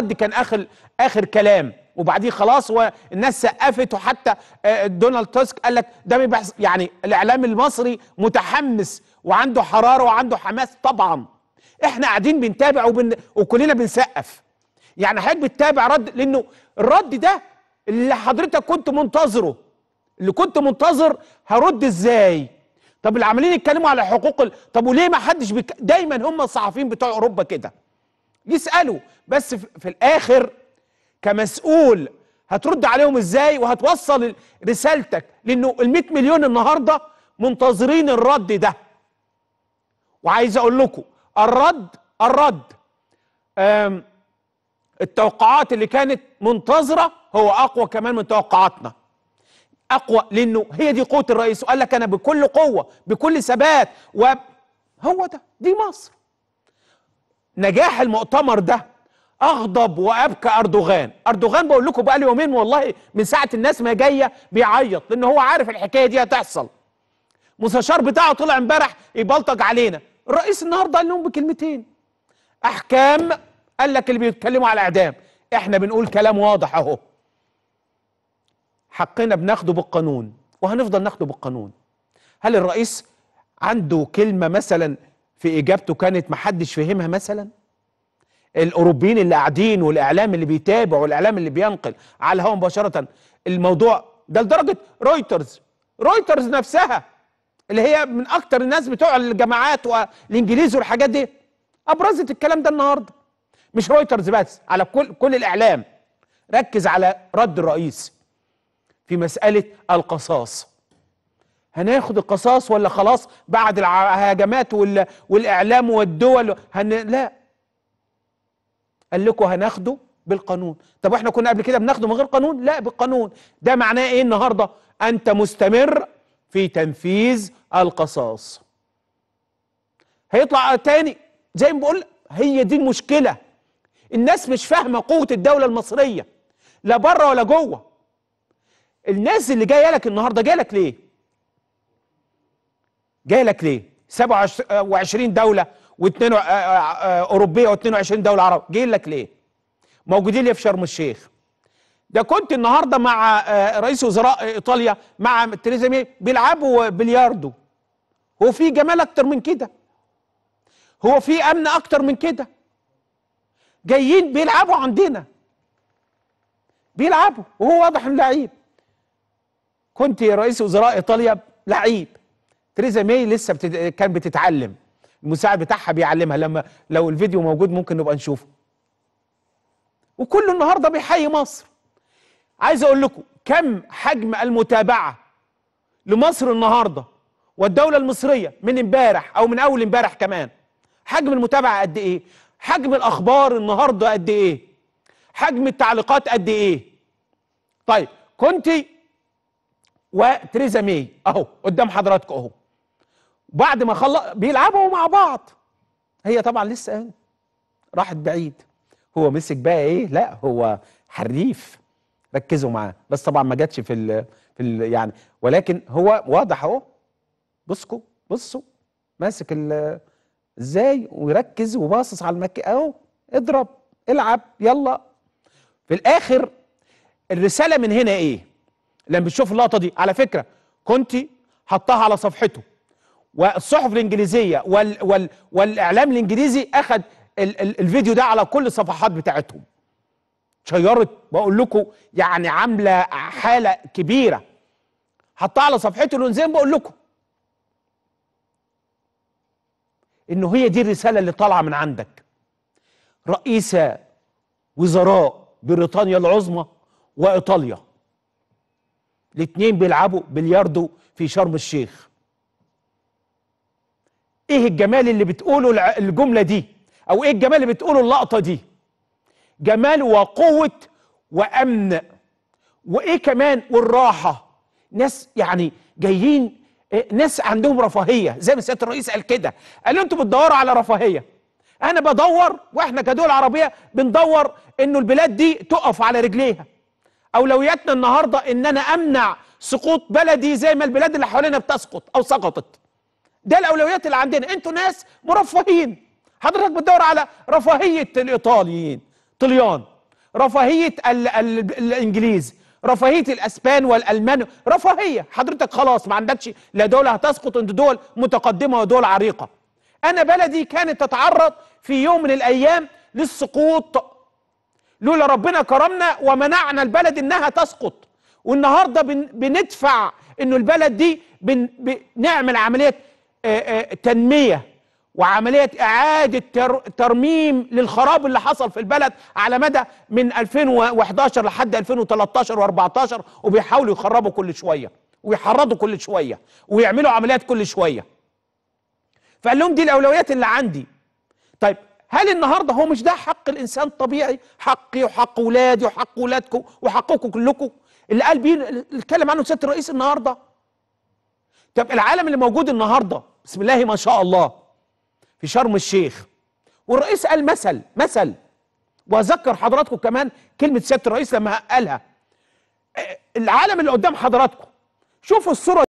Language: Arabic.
الرد كان اخر اخر كلام وبعديه خلاص والناس سقفت وحتى آه، دونالد تاسك قال لك ده بيبحث يعني الاعلام المصري متحمس وعنده حراره وعنده حماس طبعا احنا قاعدين بنتابع وبن... وكلنا بنسقف يعني حضرتك بتتابع رد لانه الرد ده اللي حضرتك كنت منتظره اللي كنت منتظر هرد ازاي طب اللي عمالين يتكلموا على حقوق ال... طب وليه ما حدش بك... دايما هم الصحفيين بتوع اوروبا كده يسالوا بس في الاخر كمسؤول هترد عليهم ازاي وهتوصل رسالتك لانه ال مليون النهارده منتظرين الرد ده وعايز اقول لكم الرد الرد التوقعات اللي كانت منتظره هو اقوى كمان من توقعاتنا اقوى لانه هي دي قوه الرئيس وقال لك انا بكل قوه بكل ثبات وهو ده دي مصر نجاح المؤتمر ده اغضب وابكى اردوغان اردوغان بقول لكم بقى يومين والله من ساعه الناس ما جايه بيعيط لان هو عارف الحكايه دي هتحصل مستشار بتاعه طلع امبارح يبلطج علينا الرئيس النهارده قال لهم بكلمتين احكام قال لك اللي بيتكلموا على الاعدام احنا بنقول كلام واضح اهو حقنا بناخده بالقانون وهنفضل ناخده بالقانون هل الرئيس عنده كلمه مثلا في اجابته كانت محدش فهمها مثلا الاوروبيين اللي قاعدين والاعلام اللي بيتابع والاعلام اللي بينقل على الهواء مباشره الموضوع ده لدرجه رويترز رويترز نفسها اللي هي من اكتر الناس بتوع الجماعات والانجليز والحاجات دي ابرزت الكلام ده النهارده مش رويترز بس على كل كل الاعلام ركز على رد الرئيس في مساله القصاص هناخد القصاص ولا خلاص بعد الهجمات والاعلام والدول هن... لا قال لكم هناخده بالقانون طب واحنا كنا قبل كده بناخده من غير قانون لا بالقانون ده معناه ايه النهارده انت مستمر في تنفيذ القصاص هيطلع تاني زي ما بقول هي دي المشكله الناس مش فاهمه قوه الدوله المصريه لا بره ولا جوه الناس اللي جايه لك النهارده جايه لك ليه جايه لك ليه 27 آه، دوله واثنين اوروبيه و22 دوله عربيه جايين لك ليه موجودين ليه في شرم الشيخ ده كنت النهارده مع رئيس وزراء ايطاليا مع تريزا مي بيلعبوا بلياردو هو في جمال اكتر من كده هو في امن اكتر من كده جايين بيلعبوا عندنا بيلعبوا وهو واضح انه لعيب كنت رئيس وزراء ايطاليا لعيب تريزا مي لسه بتد... كان بتتعلم المساعد بتاعها بيعلمها لما لو الفيديو موجود ممكن نبقى نشوفه وكل النهارده بيحيي مصر عايز اقول لكم كم حجم المتابعه لمصر النهارده والدوله المصريه من امبارح او من اول امبارح كمان حجم المتابعه قد ايه حجم الاخبار النهارده قد ايه حجم التعليقات قد ايه طيب كنتي وتريزا مي اهو قدام حضراتكم اهو بعد ما خلص بيلعبوا مع بعض هي طبعا لسه راحت بعيد هو مسك بقى ايه لا هو حريف ركزوا معاه بس طبعا ما جاتش في ال في ال يعني ولكن هو واضح اهو بصوا بصوا ماسك ازاي ويركز وباصص على المك اهو اضرب العب يلا في الاخر الرساله من هنا ايه لما بتشوف اللقطه دي على فكره كنت حطها على صفحته والصحف الانجليزيه وال وال والاعلام الانجليزي اخذ ال ال الفيديو ده على كل الصفحات بتاعتهم شيرت بقول لكم يعني عامله حاله كبيره حطها على صفحته الونزين بقول لكم انه هي دي الرساله اللي طالعه من عندك رئيس وزراء بريطانيا العظمى وايطاليا الاثنين بيلعبوا بلياردو في شرم الشيخ ايه الجمال اللي بتقوله الجمله دي او ايه الجمال اللي بتقوله اللقطه دي جمال وقوه وامن وايه كمان والراحه ناس يعني جايين إيه، ناس عندهم رفاهيه زي ما سياده الرئيس قال كده قال انتوا بتدوروا على رفاهيه انا بدور واحنا كدول عربيه بندور انه البلاد دي تقف على رجليها اولوياتنا النهارده ان انا امنع سقوط بلدي زي ما البلاد اللي حوالينا بتسقط او سقطت ده الاولويات اللي عندنا انتوا ناس مرفهين حضرتك بتدور على رفاهيه الايطاليين طليان رفاهيه الـ الـ الانجليز رفاهيه الاسبان والالمان رفاهيه حضرتك خلاص ما عندكش لا دوله هتسقط انت دول متقدمه ودول عريقه انا بلدي كانت تتعرض في يوم من الايام للسقوط لولا ربنا كرمنا ومنعنا البلد انها تسقط والنهارده بندفع انه البلد دي بنعمل عمليه آه، آه، تنميه وعمليه اعاده ترميم للخراب اللي حصل في البلد على مدى من 2011 لحد 2013 و14 وبيحاولوا يخربوا كل شويه ويحرضوا كل شويه ويعملوا عمليات كل شويه فقال لهم دي الاولويات اللي عندي طيب هل النهارده هو مش ده حق الانسان الطبيعي حقي وحق ولادي وحق ولادكم وحقكم كلكم اللي قال بيه اتكلم عنه سياده الرئيس النهارده طب العالم اللي موجود النهارده بسم الله ما شاء الله في شرم الشيخ والرئيس قال مثل مثل واذكر حضراتكم كمان كلمه سياده الرئيس لما قالها إيه، العالم اللي قدام حضراتكم شوفوا الصوره